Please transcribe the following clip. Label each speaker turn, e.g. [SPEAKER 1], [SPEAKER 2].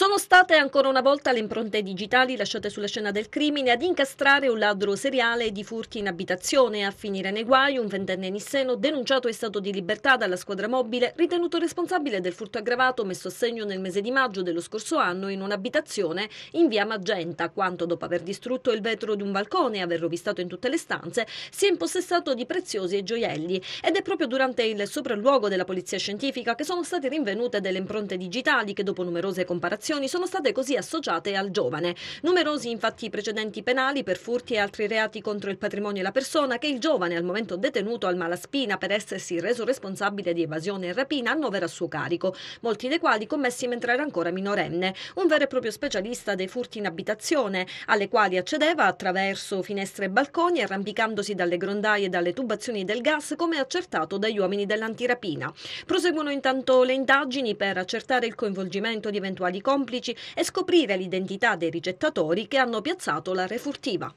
[SPEAKER 1] Sono state ancora una volta le impronte digitali lasciate sulla scena del crimine ad incastrare un ladro seriale di furti in abitazione. A finire nei guai un ventenne nisseno denunciato in stato di libertà dalla squadra mobile ritenuto responsabile del furto aggravato messo a segno nel mese di maggio dello scorso anno in un'abitazione in via Magenta, quanto dopo aver distrutto il vetro di un balcone e aver rovistato in tutte le stanze si è impossessato di preziosi e gioielli. Ed è proprio durante il sopralluogo della polizia scientifica che sono state rinvenute delle impronte digitali che dopo numerose comparazioni azioni sono state così associate al giovane. Numerosi infatti i precedenti penali per furti e altri reati contro il patrimonio e la persona che il giovane al momento detenuto al Malaspina per essersi reso responsabile di evasione e rapina annovera a suo carico, molti dei quali commessi mentre era ancora minorenne. Un vero e proprio specialista dei furti in abitazione, alle quali accedeva attraverso finestre e balconi arrampicandosi dalle grondaie e dalle tubazioni del gas come accertato dagli uomini dell'antirapina. Proseguono intanto le indagini per accertare il coinvolgimento di eventuali compagni complici e scoprire l'identità dei rigettatori che hanno piazzato la refurtiva.